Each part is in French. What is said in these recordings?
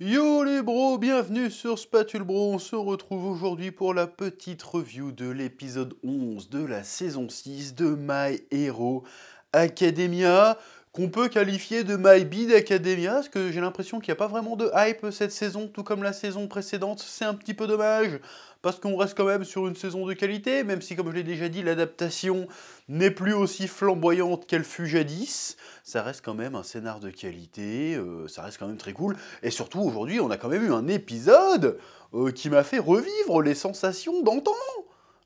Yo les bros, bienvenue sur Spatule Bro, on se retrouve aujourd'hui pour la petite review de l'épisode 11 de la saison 6 de My Hero Academia, qu'on peut qualifier de My Bid Academia, parce que j'ai l'impression qu'il n'y a pas vraiment de hype cette saison, tout comme la saison précédente, c'est un petit peu dommage parce qu'on reste quand même sur une saison de qualité, même si, comme je l'ai déjà dit, l'adaptation n'est plus aussi flamboyante qu'elle fut jadis. Ça reste quand même un scénar de qualité, euh, ça reste quand même très cool. Et surtout, aujourd'hui, on a quand même eu un épisode euh, qui m'a fait revivre les sensations d'antan.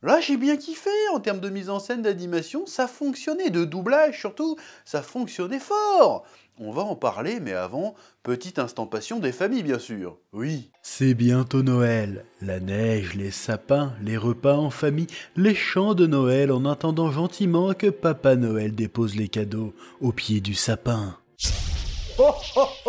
Là, j'ai bien kiffé en termes de mise en scène, d'animation, ça fonctionnait, de doublage surtout, ça fonctionnait fort. On va en parler, mais avant, petite instampation des familles, bien sûr. Oui. C'est bientôt Noël. La neige, les sapins, les repas en famille, les chants de Noël en attendant gentiment que Papa Noël dépose les cadeaux au pied du sapin.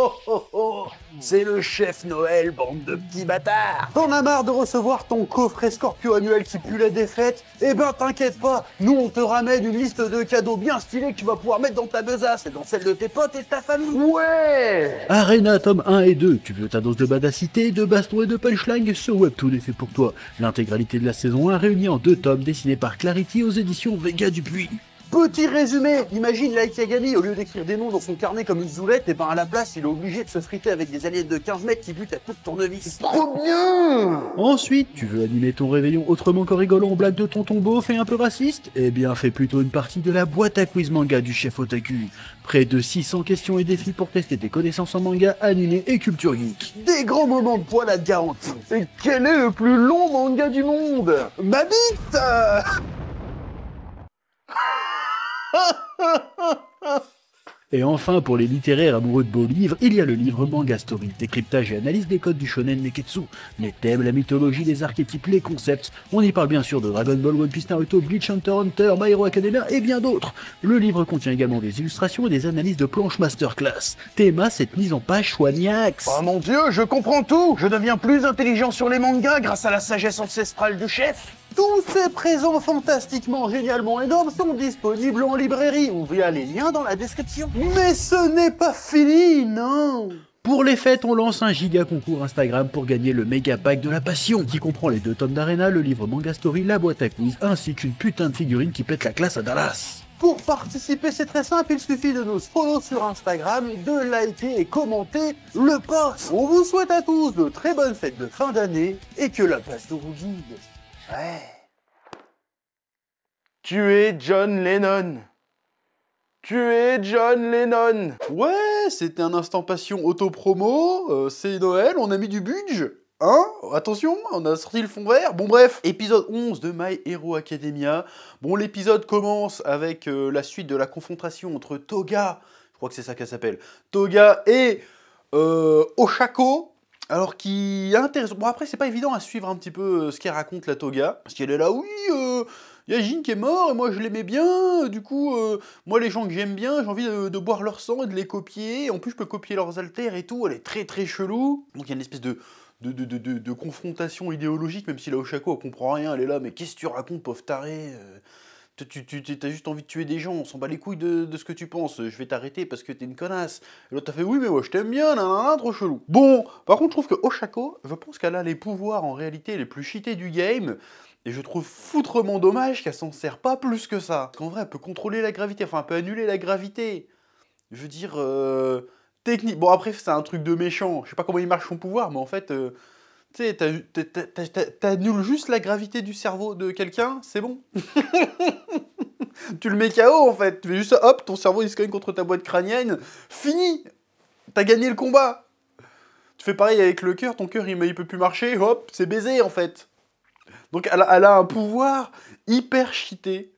Oh, oh, oh, C'est le chef Noël, bande de petits bâtards T'en as marre de recevoir ton coffret Scorpio annuel qui pue la défaite Eh ben t'inquiète pas, nous on te ramène une liste de cadeaux bien stylés que tu vas pouvoir mettre dans ta besace et dans celle de tes potes et de ta famille Ouais Arena tome 1 et 2, tu veux ta dose de badacité, de baston et de punchline Ce webtoon est fait pour toi. L'intégralité de la saison 1 réunie en deux tomes dessinés par Clarity aux éditions Vega Dupuis. Petit résumé, imagine Light au lieu d'écrire des noms dans son carnet comme une zoulette, et eh ben à la place, il est obligé de se friter avec des aliens de 15 mètres qui butent à toute tournevis. Trop bien Ensuite, tu veux animer ton réveillon autrement qu'en rigolant en blague de ton tombeau fait un peu raciste Eh bien, fais plutôt une partie de la boîte à quiz manga du chef Otaku. Près de 600 questions et défis pour tester tes connaissances en manga, animé et culture geek. Des grands moments de poil à te Et quel est le plus long manga du monde Ma Et enfin, pour les littéraires amoureux de beaux livres, il y a le livre Manga Story, décryptage et analyse des codes du shonen Neketsu, les thèmes, la mythologie, les archétypes, les concepts. On y parle bien sûr de Dragon Ball, One Piece, Naruto, Bleach, Hunter Hunter, My Hero Academia et bien d'autres. Le livre contient également des illustrations et des analyses de planches masterclass. Théma, cette mise en page soignax. Oh mon dieu, je comprends tout Je deviens plus intelligent sur les mangas grâce à la sagesse ancestrale du chef tous ces présents fantastiquement, génialement énormes sont disponibles en librairie ou via les liens dans la description. Mais ce n'est pas fini, non pour les fêtes, on lance un giga concours Instagram pour gagner le méga pack de la passion, qui comprend les deux tomes d'Arena, le livre Manga Story, la boîte à quiz, ainsi qu'une putain de figurine qui pète la classe à Dallas. Pour participer, c'est très simple, il suffit de nous follow sur Instagram, de liker et commenter le post. On vous souhaite à tous de très bonnes fêtes de fin d'année et que la place vous guide. Ouais. es John Lennon. es John Lennon. Ouais, c'était un instant passion auto-promo, euh, c'est Noël, on a mis du budge, Hein Attention, on a sorti le fond vert. Bon bref, épisode 11 de My Hero Academia. Bon, l'épisode commence avec euh, la suite de la confrontation entre Toga, je crois que c'est ça qu'elle s'appelle, Toga et euh, Oshako, alors qui est intéressant. Bon après c'est pas évident à suivre un petit peu euh, ce qu'elle raconte la toga. Parce qu'elle est là, oui, euh, y a Jin qui est mort et moi je l'aimais bien. Du coup, euh, moi les gens que j'aime bien, j'ai envie de, boire leur sang et de les copier. En plus je peux copier leurs haltères et tout. Elle est très très chelou. Donc il y a une espèce de de, de, confrontation idéologique, même si la Oshako elle comprend rien, elle est là, mais qu'est-ce que tu racontes, pauvre taré euh tu, as juste envie de tuer des gens, on s'en bat les couilles de, ce que tu penses, je vais t'arrêter parce que t'es une connasse. L'autre t'a fait oui mais moi je t'aime bien, trop chelou. Bon, par contre je trouve que Oshako, je pense qu'elle a les pouvoirs en réalité les plus cheatés du game, et je trouve foutrement dommage qu'elle s'en sert pas plus que ça. Parce qu'en vrai elle peut contrôler la gravité, enfin elle peut annuler la gravité. Je veux dire, euh, technique, bon après c'est un truc de méchant, je sais pas comment il marche son pouvoir, mais en fait... Euh, tu sais, t'annules juste la gravité du cerveau de quelqu'un, c'est bon. tu le mets KO en fait. Tu fais juste hop, ton cerveau il se cogne contre ta boîte crânienne. Fini T'as gagné le combat Tu fais pareil avec le cœur, ton cœur il, il peut plus marcher, hop, c'est baisé en fait. Donc elle a, un pouvoir hyper cheaté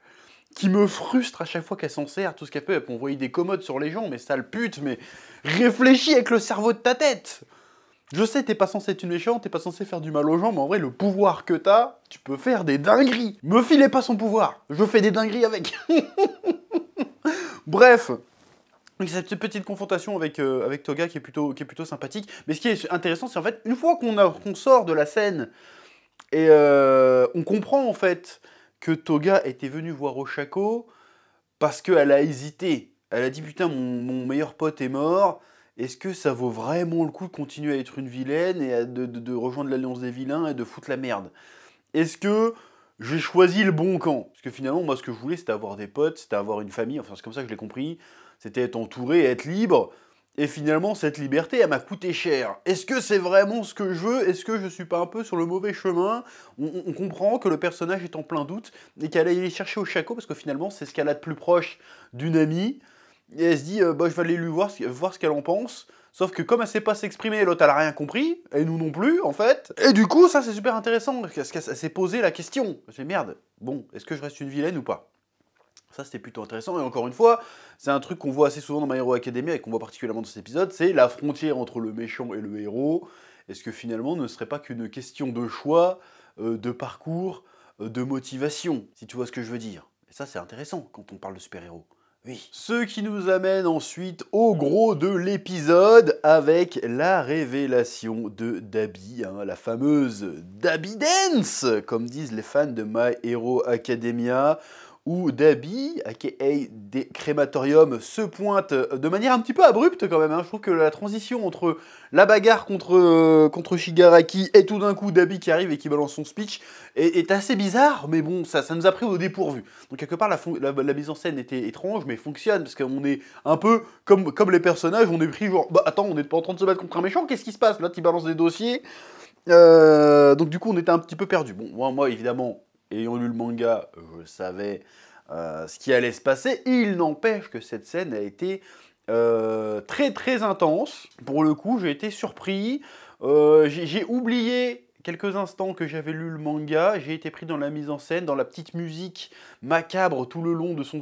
qui me frustre à chaque fois qu'elle s'en sert. Tout ce qu'elle peut, elle peut envoyer des commodes sur les gens, mais sale pute, mais réfléchis avec le cerveau de ta tête je sais, t'es pas censé être une méchante, t'es pas censé faire du mal aux gens, mais en vrai, le pouvoir que t'as, tu peux faire des dingueries. Me filez pas son pouvoir, je fais des dingueries avec. Bref, cette petite confrontation avec, euh, avec Toga qui est, plutôt, qui est plutôt sympathique. Mais ce qui est intéressant, c'est en fait, une fois qu'on sort de la scène et euh, on comprend en fait que Toga était venue voir Oshako parce qu'elle a hésité. Elle a dit putain, mon meilleur pote est mort, est-ce que ça vaut vraiment le coup de continuer à être une vilaine et de, rejoindre l'alliance des vilains et de foutre la merde Est-ce que j'ai choisi le bon camp Parce que finalement, moi, ce que je voulais, c'était avoir des potes, c'était avoir une famille, enfin, c'est comme ça que je l'ai compris, c'était être entouré, être libre. Et finalement, cette liberté, elle m'a coûté cher. Est-ce que c'est vraiment ce que je veux Est-ce que je suis pas un peu sur le mauvais chemin on, comprend que le personnage est en plein doute et qu'elle aille chercher au chaco parce que finalement, c'est ce qu'elle a de plus proche d'une amie et elle se dit euh, bah, je vais aller lui voir, voir ce qu'elle en pense. Sauf que comme elle sait pas s'exprimer, l'autre elle a rien compris, et nous non plus en fait. Et du coup, ça c'est super intéressant, parce qu'elle s'est posé la question. C'est merde, bon, est-ce que je reste une vilaine ou pas ça, c'était plutôt intéressant. Et encore une fois, c'est un truc qu'on voit assez souvent dans My Hero Academia et qu'on voit particulièrement dans cet épisode, c'est la frontière entre le méchant et le héros. Est-ce que finalement ne serait pas qu'une question de choix, euh, de parcours, euh, de motivation, si tu vois ce que je veux dire Et ça, c'est intéressant quand on parle de super-héros. Ce qui nous amène ensuite au gros de l'épisode avec la révélation de Dabi, hein, la fameuse Dabi Dance, comme disent les fans de My Hero Academia où Dabi, aka des crématoriums, se pointe euh, de manière un petit peu abrupte quand même. Hein. Je trouve que la transition entre la bagarre euh, contre, Shigaraki et tout d'un coup Dabi qui arrive et qui balance son speech est, assez bizarre, mais bon, ça, ça nous a pris au dépourvu. Donc quelque part, la, mise en scène était étrange, mais fonctionne, parce qu'on est un peu comme, les personnages, on est pris genre, bah attends, on n'est pas en train de se battre contre un méchant, qu'est-ce qui se passe Là, tu balances des dossiers. Euh, donc du coup, on était un petit peu perdu. Bon, moi évidemment, ayant lu le manga, je savais euh, ce qui allait se passer. Il n'empêche que cette scène a été euh, très très intense. Pour le coup, j'ai été surpris. Euh, j'ai oublié quelques instants que j'avais lu le manga, j'ai été pris dans la mise en scène, dans la petite musique macabre tout le long de son,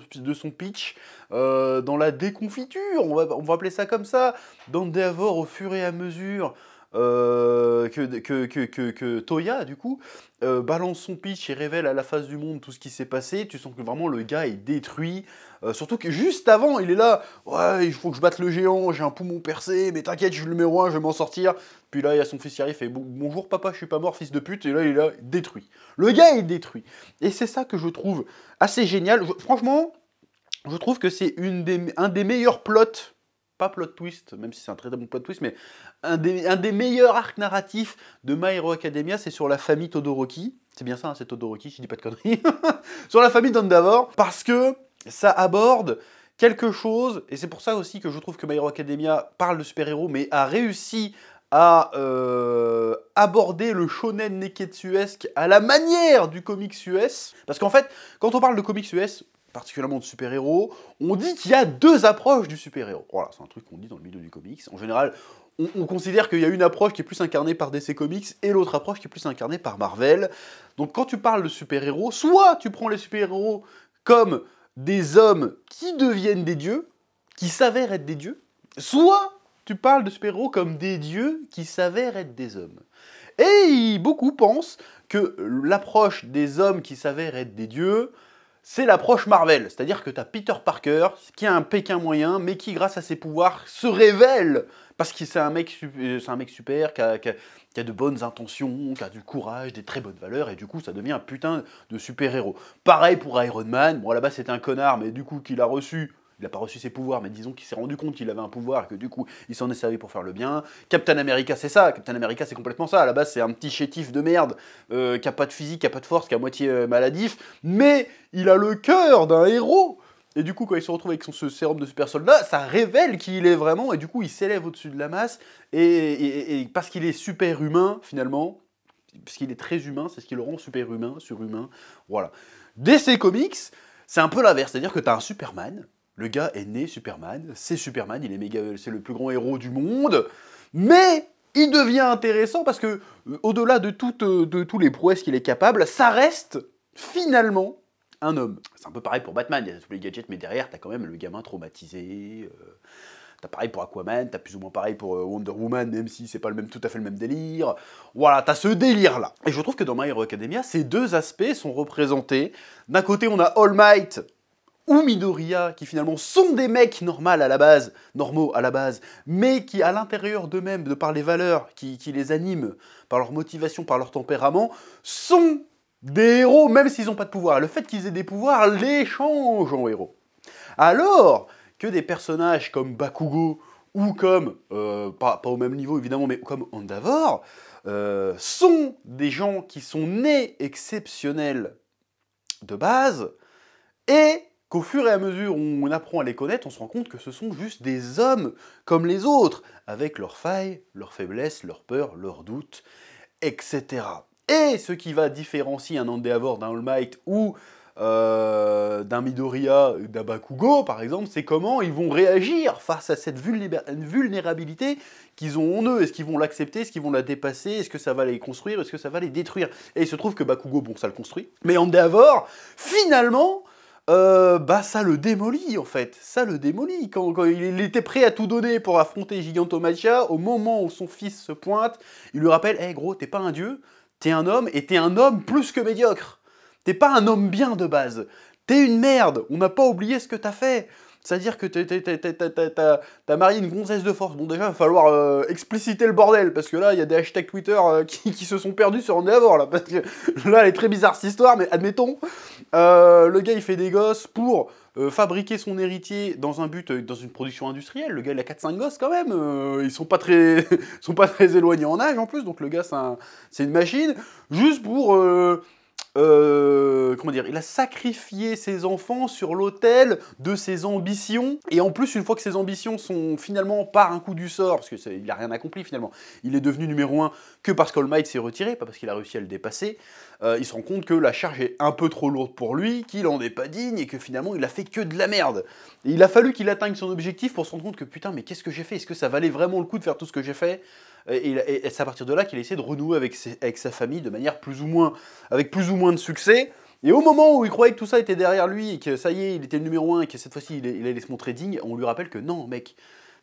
pitch, dans la déconfiture, on va, appeler ça comme ça, dans d'abord au fur et à mesure euh, que, que, que, que, Toya, du coup, euh, balance son pitch et révèle à la face du monde tout ce qui s'est passé. Tu sens que vraiment le gars est détruit. Euh, surtout que juste avant, il est là. Ouais, il faut que je batte le géant, j'ai un poumon percé, mais t'inquiète, je le mets 1, je vais m'en sortir. Puis là, il y a son fils qui arrive et bonjour papa, je suis pas mort, fils de pute. Et là, il est là, détruit. Le gars est détruit. Et c'est ça que je trouve assez génial. franchement, je trouve que c'est un des meilleurs plots pas plot twist, même si c'est un très bon plot twist, mais un des, meilleurs arcs narratifs de My Hero Academia, c'est sur la famille Todoroki. C'est bien ça, hein, c'est Todoroki, je dis pas de conneries. sur la famille d'Andavor, parce que ça aborde quelque chose, et c'est pour ça aussi que je trouve que My Hero Academia parle de super-héros, mais a réussi à euh, aborder le shonen neketsuesque à la manière du comics US. Parce qu'en fait, quand on parle de comics US, particulièrement de super-héros, on dit qu'il y a deux approches du super-héros. Voilà, c'est un truc qu'on dit dans le milieu du comics. En général, on, considère qu'il y a une approche qui est plus incarnée par DC Comics et l'autre approche qui est plus incarnée par Marvel. Donc quand tu parles de super-héros, soit tu prends les super-héros comme des hommes qui deviennent des dieux, qui s'avèrent être des dieux, soit tu parles de super-héros comme des dieux qui s'avèrent être des hommes. Et beaucoup pensent que l'approche des hommes qui s'avèrent être des dieux, c'est l'approche Marvel, c'est-à-dire que tu as Peter Parker, qui a un Pékin moyen, mais qui, grâce à ses pouvoirs, se révèle parce que c'est un mec, euh, un mec super, qui a, de bonnes intentions, qui a du courage, des très bonnes valeurs, et du coup, ça devient un putain de super-héros. Pareil pour Iron Man, bon là-bas c'est un connard, mais du coup, qu'il a reçu il n'a pas reçu ses pouvoirs, mais disons qu'il s'est rendu compte qu'il avait un pouvoir et que du coup, il s'en est servi pour faire le bien. Captain America, c'est ça. Captain America, c'est complètement ça. À la base, c'est un petit chétif de merde euh, qui a pas de physique, qui a pas de force, qui à moitié euh, maladif, mais il a le cœur d'un héros. Et du coup, quand il se retrouve avec son, ce sérum de super soldat, ça révèle qu'il est vraiment, et du coup, il s'élève au-dessus de la masse, et, parce qu'il est super humain, finalement, parce qu'il est très humain, c'est ce qui le rend super humain, surhumain, voilà. DC Comics, c'est un peu l'inverse, c'est-à-dire que as un Superman, le gars est né Superman, c'est Superman, il est méga, c'est le plus grand héros du monde, mais il devient intéressant parce que, euh, au-delà de, toutes euh, de tous les prouesses qu'il est capable, ça reste finalement un homme. C'est un peu pareil pour Batman, il y a tous les gadgets, mais derrière, t'as quand même le gamin traumatisé. tu euh, t'as pareil pour Aquaman, t'as plus ou moins pareil pour Wonder Woman, même si c'est pas le même, tout à fait le même délire. Voilà, t'as ce délire-là. Et je trouve que dans My Hero Academia, ces deux aspects sont représentés. D'un côté, on a All Might, ou Midoriya, qui finalement sont des mecs normaux à la base, normaux à la base, mais qui à l'intérieur d'eux-mêmes, de par les valeurs qui, les animent, par leur motivation, par leur tempérament, sont des héros, même s'ils n'ont pas de pouvoir. Le fait qu'ils aient des pouvoirs les change en héros. Alors que des personnages comme Bakugo, ou comme, euh, pas, au même niveau évidemment, mais comme Andavor, euh, sont des gens qui sont nés exceptionnels de base, et qu'au fur et à mesure où on apprend à les connaître, on se rend compte que ce sont juste des hommes comme les autres, avec leurs failles, leurs faiblesses, leurs peurs, leurs doutes, etc. Et ce qui va différencier un Endeavor d'un All Might ou euh, d'un Midoriya, d'un Bakugo par exemple, c'est comment ils vont réagir face à cette vulnérabilité qu'ils ont en eux. Est-ce qu'ils vont l'accepter Est-ce qu'ils vont la dépasser Est-ce que ça va les construire Est-ce que ça va les détruire Et il se trouve que Bakugo, bon, ça le construit. Mais Endeavor, finalement, euh, bah ça le démolit en fait, ça le démolit. Quand, il était prêt à tout donner pour affronter Gigantomachia, au moment où son fils se pointe, il lui rappelle hé eh, gros, t'es pas un dieu, t'es un homme, et t'es un homme plus que médiocre. T'es pas un homme bien de base. T'es une merde, on n'a pas oublié ce que t'as fait. C'est-à-dire que t'as marié une gonzesse de force. Bon, déjà, il va falloir euh, expliciter le bordel, parce que là, il y a des hashtags Twitter euh, qui, se sont perdus sur un débord. là, parce que là, elle est très bizarre cette histoire, mais admettons, euh, le gars, il fait des gosses pour fabriquer son héritier dans un but, dans une production industrielle. Le gars, il a 4-5 gosses quand même. ils sont pas, très, sont pas très éloignés en âge, en plus, donc le gars, c'est une machine. Juste pour euh, comment dire, il a sacrifié ses enfants sur l'autel de ses ambitions. Et en plus, une fois que ses ambitions sont finalement par un coup du sort, parce qu'il n'a rien accompli finalement, il est devenu numéro 1 que parce qu'All Might s'est retiré, pas parce qu'il a réussi à le dépasser, euh, il se rend compte que la charge est un peu trop lourde pour lui, qu'il en est pas digne et que finalement il a fait que de la merde. il a fallu qu'il atteigne son objectif pour se rendre compte que putain, mais qu'est-ce que j'ai fait Est-ce que ça valait vraiment le coup de faire tout ce que j'ai fait et, c'est à partir de là qu'il a essayé de renouer avec, sa famille de manière plus ou moins, avec plus ou moins de succès. Et au moment où il croyait que tout ça était derrière lui et que ça y est, il était le numéro 1 et que cette fois-ci il, allait se montrer digne, on lui rappelle que non, mec,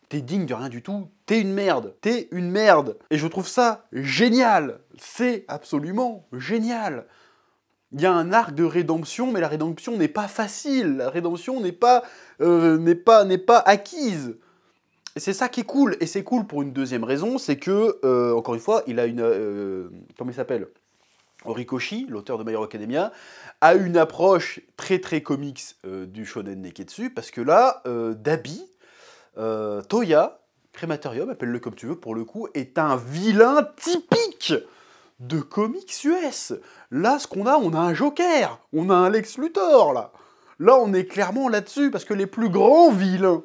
t'es digne de rien du tout, t'es une merde, t'es une merde. Et je trouve ça génial, c'est absolument génial. Il y a un arc de rédemption, mais la rédemption n'est pas facile, la rédemption n'est pas, euh, n'est pas acquise c'est ça qui est cool. Et c'est cool pour une deuxième raison, c'est que, euh, encore une fois, il a une... Euh, comment il s'appelle Horikoshi, l'auteur de My Hero Academia, a une approche très très comics euh, du shonen Neketsu, parce que là, Dabi, Toya, Crématorium, appelle-le comme tu veux pour le coup, est un vilain typique de comics US. Là, ce qu'on a, on a un Joker, on a un Lex Luthor, là. Là, on est clairement là-dessus, parce que les plus grands vilains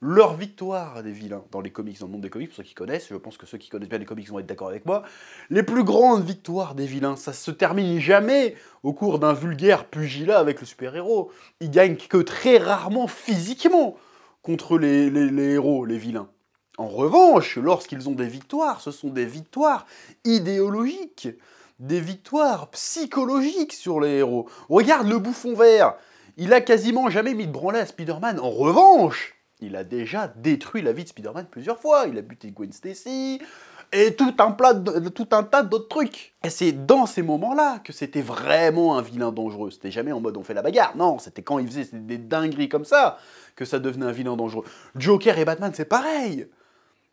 leur victoire des vilains dans les comics, dans le monde des comics, pour ceux qui connaissent, je pense que ceux qui connaissent bien les comics vont être d'accord avec moi, les plus grandes victoires des vilains, ça se termine jamais au cours d'un vulgaire pugilat avec le super-héros. Ils gagnent que très rarement physiquement contre les, héros, les vilains. En revanche, lorsqu'ils ont des victoires, ce sont des victoires idéologiques, des victoires psychologiques sur les héros. Regarde le bouffon vert, il a quasiment jamais mis de branlée à Spider-Man. En revanche, il a déjà détruit la vie de Spider-Man plusieurs fois. Il a buté Gwen Stacy et tout un, de, tout un tas d'autres trucs. Et c'est dans ces moments-là que c'était vraiment un vilain dangereux. C'était jamais en mode on fait la bagarre. Non, c'était quand il faisait des dingueries comme ça que ça devenait un vilain dangereux. Joker et Batman, c'est pareil.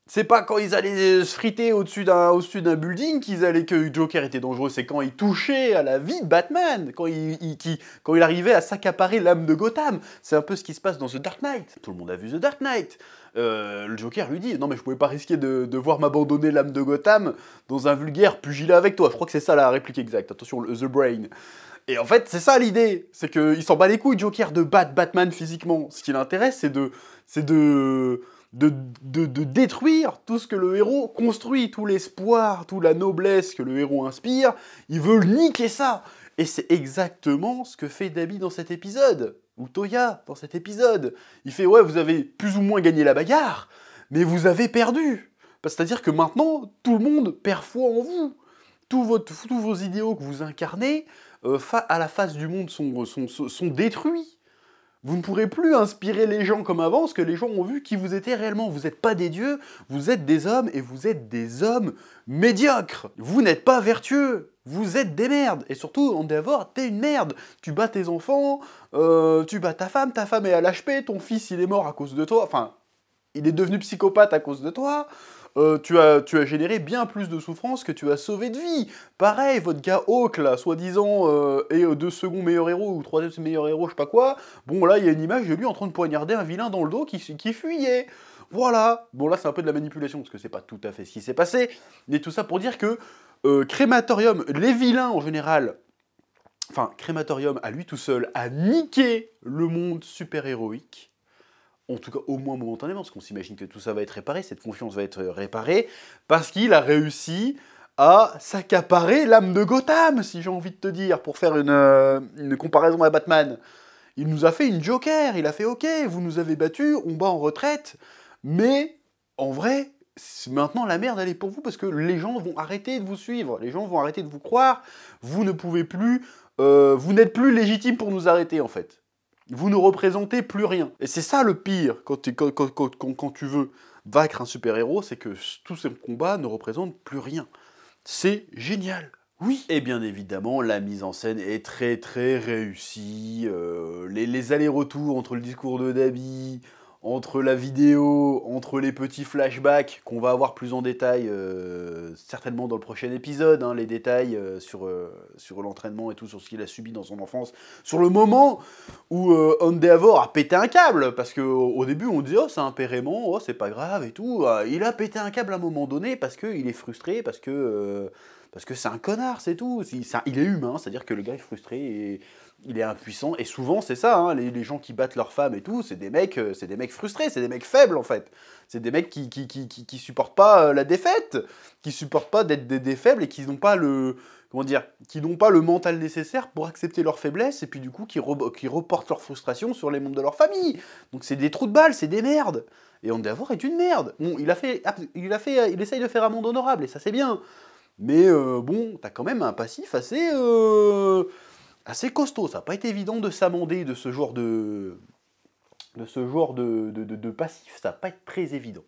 C'est pas quand ils allaient euh, se friter au-dessus d'un au d'un building qu'ils allaient que Joker était dangereux, c'est quand il touchait à la vie de Batman, quand il, quand il arrivait à s'accaparer l'âme de Gotham. C'est un peu ce qui se passe dans The Dark Knight. Tout le monde a vu The Dark Knight. Euh, le Joker lui dit non mais je pouvais pas risquer de, de voir m'abandonner l'âme de Gotham dans un vulgaire pugilat avec toi. Je crois que c'est ça la réplique exacte. Attention le, The Brain. Et en fait, c'est ça l'idée, c'est qu'il s'en bat les couilles Joker de battre Batman physiquement. Ce qui l'intéresse, c'est de, c'est de, de, détruire tout ce que le héros construit, tout l'espoir, toute la noblesse que le héros inspire, il veut niquer ça. Et c'est exactement ce que fait Dabi dans cet épisode, ou Toya dans cet épisode. Il fait ouais, vous avez plus ou moins gagné la bagarre, mais vous avez perdu. C'est-à-dire que maintenant, tout le monde perd foi en vous. Tous, vos, idéaux que vous incarnez euh, à la face du monde sont détruits. Vous ne pourrez plus inspirer les gens comme avant, parce que les gens ont vu qui vous étiez réellement. Vous n'êtes pas des dieux, vous êtes des hommes, et vous êtes des hommes médiocres. Vous n'êtes pas vertueux. Vous êtes des merdes. Et surtout, en Endeavor, t'es une merde. Tu bats tes enfants, euh, tu bats ta femme, ta femme est à l'HP, ton fils il est mort à cause de toi. Enfin, il est devenu psychopathe à cause de toi. Euh, tu, as, généré bien plus de souffrance que tu as sauvé de vie. Pareil, votre gars Hawk, là, soi-disant, euh, est et euh, deux secondes meilleur héros ou troisième meilleur héros, je sais pas quoi. Bon, là, il y a une image de lui en train de poignarder un vilain dans le dos qui, qui fuyait. Voilà. Bon, là, c'est un peu de la manipulation, parce que c'est pas tout à fait ce qui s'est passé. Mais tout ça pour dire que Crématorium, les vilains en général, enfin, Crématorium à lui tout seul, a niqué le monde super-héroïque en tout cas au moins momentanément, parce qu'on s'imagine que tout ça va être réparé, cette confiance va être réparée, parce qu'il a réussi à s'accaparer l'âme de Gotham, si j'ai envie de te dire, pour faire une, euh, comparaison à Batman. Il nous a fait une Joker, il a fait ok, vous nous avez battu, on bat en retraite, mais en vrai, maintenant la merde elle est pour vous parce que les gens vont arrêter de vous suivre, les gens vont arrêter de vous croire, vous ne pouvez plus, euh, vous n'êtes plus légitime pour nous arrêter en fait. Vous ne représentez plus rien. Et c'est ça le pire quand tu, veux vaincre un super-héros, c'est que tous ces combats ne représentent plus rien. C'est génial. Oui, et bien évidemment, la mise en scène est très très réussie. Euh, les, les allers-retours entre le discours de Dabi, entre la vidéo, entre les petits flashbacks qu'on va avoir plus en détail, euh, certainement dans le prochain épisode, hein, les détails euh, sur, euh, sur l'entraînement et tout, sur ce qu'il a subi dans son enfance, sur le moment où Endeavor a pété un câble, parce qu'au au début on dit oh c'est un oh c'est pas grave et tout, il a pété un câble à un moment donné parce qu'il est frustré, parce que parce c'est un connard, c'est tout, il, est, il est humain, c'est-à-dire que le gars est frustré et il est impuissant. Et souvent, c'est ça, hein, les, gens qui battent leurs femmes et tout, c'est des mecs, euh, c'est des mecs frustrés, c'est des mecs faibles en fait. C'est des mecs qui qui, qui, qui, supportent pas euh, la défaite, qui supportent pas d'être des, faibles et qui n'ont pas le comment dire, qui n'ont pas le mental nécessaire pour accepter leur faiblesse et puis du coup qui, qui reportent leur frustration sur les membres de leur famille. Donc c'est des trous de balles, c'est des merdes. Et d'avoir est une merde. Bon, il a fait, ah, il a fait, il essaye de faire un monde honorable et ça c'est bien. Mais euh, bon, t'as quand même un passif assez assez costaud. Ça n'a pas été évident de s'amender de ce genre de, de, ce genre de, de, passif. Ça n'a pas été très évident.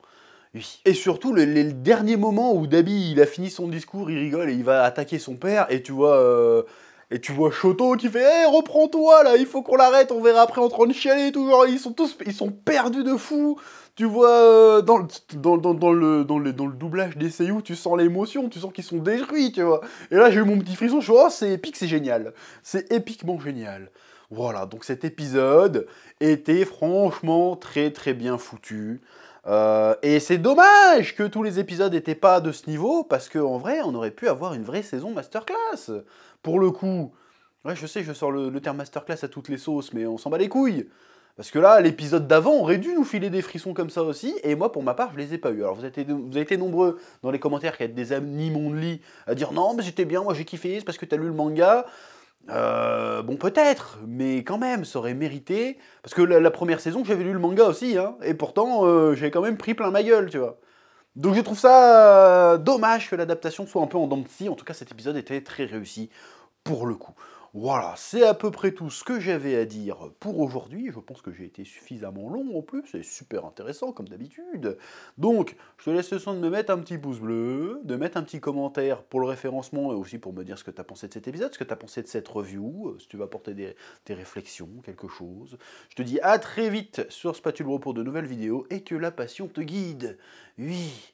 Et surtout, le, dernier moment où Dabi, il a fini son discours, il rigole et il va attaquer son père, et tu vois, euh, et tu vois Choto qui fait Hé, reprends-toi là, il faut qu'on l'arrête, on verra après en train de chialer et ils sont tous ils sont perdus de fou. Tu vois, euh, dans, le, dans, le, dans, le, doublage des Seiyuu, tu sens l'émotion, tu sens qu'ils sont détruits, tu vois. Et là, j'ai eu mon petit frisson, je suis Oh, c'est épique, c'est génial. C'est épiquement génial. Voilà, donc cet épisode était franchement très très bien foutu. Euh, et c'est dommage que tous les épisodes n'étaient pas de ce niveau, parce qu'en vrai, on aurait pu avoir une vraie saison masterclass pour le coup, ouais, je sais, je sors le, terme masterclass à toutes les sauces, mais on s'en bat les couilles. Parce que là, l'épisode d'avant aurait dû nous filer des frissons comme ça aussi, et moi, pour ma part, je les ai pas eu. Alors, vous avez été, nombreux dans les commentaires qui a des amis lit, à dire non, mais j'étais bien, moi j'ai kiffé, c'est parce que t'as lu le manga. Euh, bon, peut-être, mais quand même, ça aurait mérité. Parce que la, première saison, j'avais lu le manga aussi, hein, et pourtant, euh, j'ai quand même pris plein ma gueule, tu vois. Donc, je trouve ça euh, dommage que l'adaptation soit un peu en dents de scie. En tout cas, cet épisode était très réussi pour le coup. Voilà, c'est à peu près tout ce que j'avais à dire pour aujourd'hui. Je pense que j'ai été suffisamment long en plus, c'est super intéressant comme d'habitude. Donc, je te laisse le soin de me mettre un petit pouce bleu, de mettre un petit commentaire pour le référencement et aussi pour me dire ce que tu as pensé de cet épisode, ce que tu as pensé de cette review, euh, si tu vas apporter des, réflexions, quelque chose. Je te dis à très vite sur Spatule Bro pour de nouvelles vidéos et que la passion te guide. Oui.